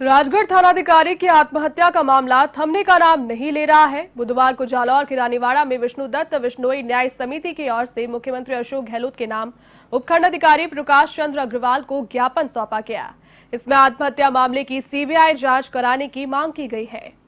राजगढ़ थानाधिकारी की आत्महत्या का मामला थमने का नाम नहीं ले रहा है बुधवार को जालौर के रानीवाड़ा में विष्णु दत्त विष्णोई न्याय समिति की ओर से मुख्यमंत्री अशोक गहलोत के नाम उपखंड अधिकारी प्रकाश चंद्र अग्रवाल को ज्ञापन सौंपा गया इसमें आत्महत्या मामले की सीबीआई जांच कराने की मांग की गई है